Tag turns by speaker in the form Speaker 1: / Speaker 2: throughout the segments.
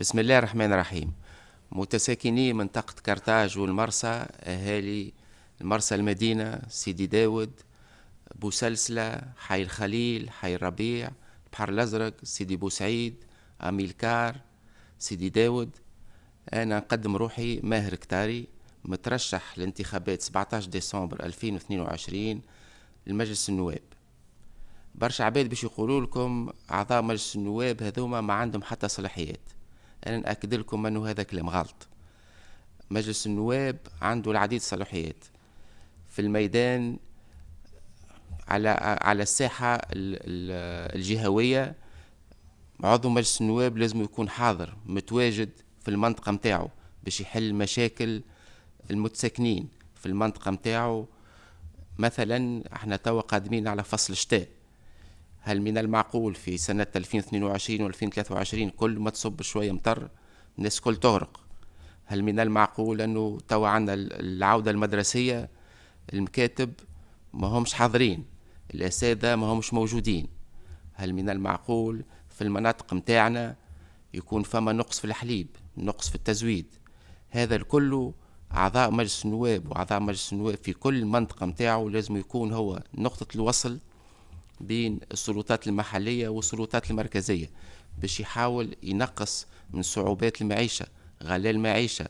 Speaker 1: بسم الله الرحمن الرحيم متساكني منطقة كرتاج والمرسى أهالي المرسى المدينة سيدي داود بوسلسلة حي الخليل حي الربيع البحر الأزرق سيدي بوسعيد أميلكار سيدي داود أنا نقدم روحي ماهر كتاري مترشح لانتخابات 17 ديسمبر 2022 لمجلس النواب برشا عباد باش يقولوا لكم أعضاء مجلس النواب هذوما ما عندهم حتى صلاحيات انا ناكد لكم انه هذا كلام غلط مجلس النواب عنده العديد الصلاحيات في الميدان على على الساحه الجهويه عضو مجلس النواب لازم يكون حاضر متواجد في المنطقه متاعه باش يحل مشاكل المتساكنين في المنطقه متاعه مثلا احنا توا قادمين على فصل الشتاء هل من المعقول في سنة 2022 و 2023 كل ما تصب شوية مطر الناس الكل تغرق هل من المعقول أنه توا عندنا العودة المدرسية المكاتب ما همش حاضرين الأساتذة ما همش موجودين هل من المعقول في المناطق متاعنا يكون فما نقص في الحليب نقص في التزويد هذا الكل أعضاء مجلس النواب وأعضاء مجلس النواب في كل منطقة متاعه لازم يكون هو نقطة الوصل بين السلطات المحلية والسلطات المركزية باش يحاول ينقص من صعوبات المعيشة غلاء المعيشة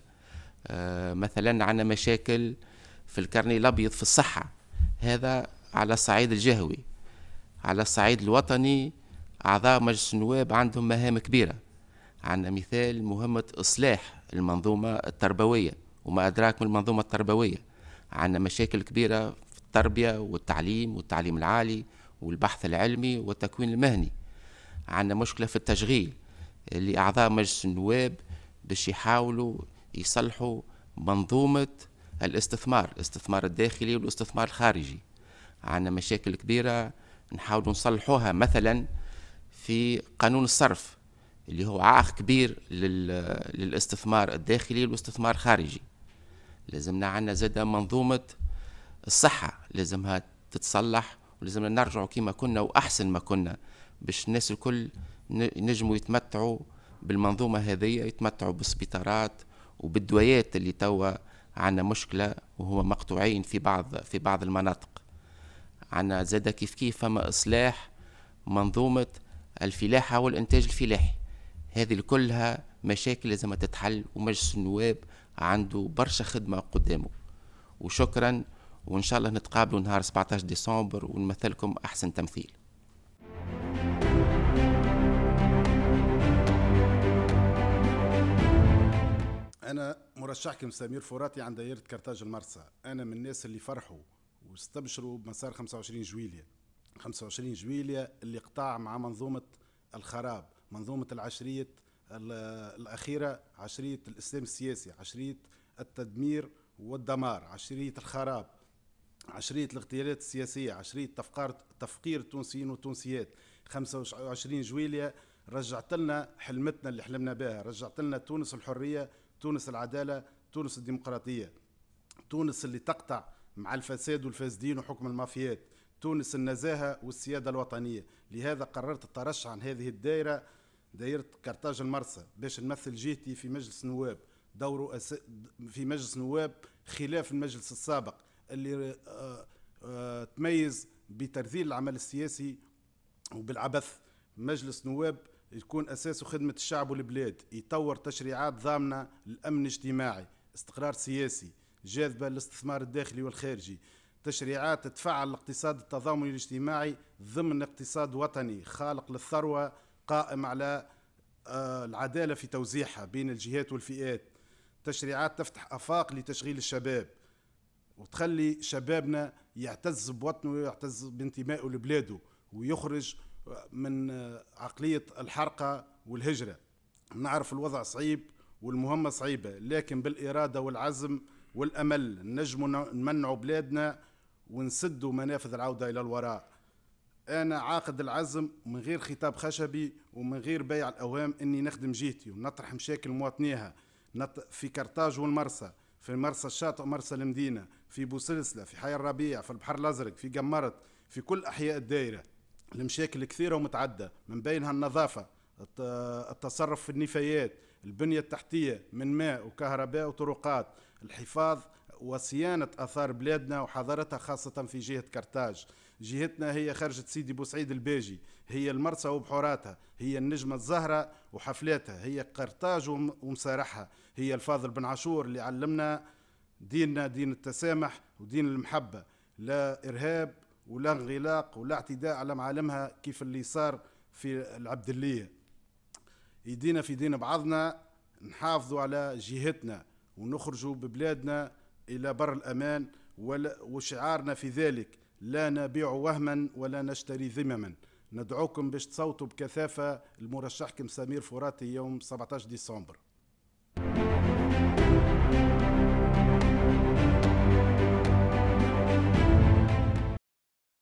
Speaker 1: آه، مثلا عندنا مشاكل في الكرني الأبيض في الصحة هذا على الصعيد الجهوي على الصعيد الوطني أعضاء مجلس النواب عندهم مهام كبيرة عندنا مثال مهمة إصلاح المنظومة التربوية وما أدراك من المنظومة التربوية عندنا مشاكل كبيرة في التربية والتعليم والتعليم العالي والبحث العلمي والتكوين المهني عندنا مشكلة في التشغيل اللي أعضاء مجلس النواب باش يحاولوا يصلحوا منظومة الاستثمار الاستثمار الداخلي والاستثمار الخارجي عندنا مشاكل كبيرة نحاولوا نصلحوها مثلا في قانون الصرف اللي هو عائق كبير للاستثمار الداخلي والاستثمار الخارجي لازمنا عندنا زادة منظومة الصحة لازمها تتصلح ولازمنا نرجعوا كيما كنا واحسن ما كنا باش الناس الكل نجموا يتمتعوا بالمنظومه هذه يتمتعوا بالسبيطارات وبالدويات اللي توا عندنا مشكله وهما مقطوعين في بعض في بعض المناطق عندنا زاد كيف كيف فما اصلاح منظومه الفلاحه والانتاج الفلاحي هذه كلها مشاكل لازم تتحل ومجلس النواب عنده برشا خدمه قدامه وشكرا وإن شاء الله نتقابلوا نهار 17 ديسمبر ونمثلكم أحسن تمثيل
Speaker 2: أنا مرشحكم سمير فوراتي عن دائرة كرتاج المرسى أنا من الناس اللي فرحوا واستبشروا بمسار 25 جويلية 25 جويلية اللي قطع مع منظومة الخراب منظومة العشرية الأخيرة عشرية الإسلام السياسي عشرية التدمير والدمار عشرية الخراب عشرية الاغتيالات السياسية عشرية تفقار تفقير التونسيين والتونسيات 25 جويلية رجعت لنا حلمتنا اللي حلمنا بها رجعت لنا تونس الحرية تونس العدالة تونس الديمقراطية تونس اللي تقطع مع الفساد والفاسدين وحكم المافيات تونس النزاهة والسيادة الوطنية لهذا قررت الترشح عن هذه الدائرة دائرة كرتاج المرسى باش نمثل جهتي في مجلس النواب دوره أس... في مجلس النواب خلاف المجلس السابق اللي آه، آه، تميز بترذيل العمل السياسي وبالعبث مجلس نواب يكون أساسه خدمة الشعب والبلاد يطور تشريعات ضامنة الأمن الاجتماعي استقرار سياسي جاذبة للاستثمار الداخلي والخارجي تشريعات تفعل الاقتصاد التضامني الاجتماعي ضمن اقتصاد وطني خالق للثروة قائم على آه، العدالة في توزيعها بين الجهات والفئات تشريعات تفتح أفاق لتشغيل الشباب وتخلي شبابنا يعتز بوطنه ويعتز بانتمائه لبلاده ويخرج من عقلية الحرقة والهجرة نعرف الوضع صعيب والمهمة صعيبة لكن بالإرادة والعزم والأمل نجم نمنعوا بلادنا ونسدوا منافذ العودة إلى الوراء أنا عاقد العزم من غير خطاب خشبي ومن غير بيع الأوهام أني نخدم جهتي ونطرح مشاكل مواطنيها في كرتاج والمرسى في مرسى الشاطئ ومرسى المدينة في بوسلسلة في حي الربيع في البحر الأزرق في قمرت في كل أحياء الدائرة المشاكل كثيرة ومتعدة من بينها النظافة التصرف في النفايات البنية التحتية من ماء وكهرباء وطرقات الحفاظ وصيانة أثار بلادنا وحضارتها خاصة في جهة كرتاج جهتنا هي خرجة سيدي بوسعيد الباجي هي المرسى وبحوراتها هي النجمة الزهرة وحفلاتها هي قرطاج ومسارحها هي الفاضل بن عاشور اللي علمنا ديننا دين التسامح ودين المحبة لا إرهاب ولا انغلاق ولا اعتداء على معالمها كيف اللي صار في العبدلية يدينا في دين بعضنا نحافظوا على جهتنا ونخرجوا ببلادنا إلى بر الأمان وشعارنا في ذلك لا نبيع وهما ولا نشتري ذمما ندعوكم باش تصوتوا بكثافة كم سمير فراتي يوم 17 ديسمبر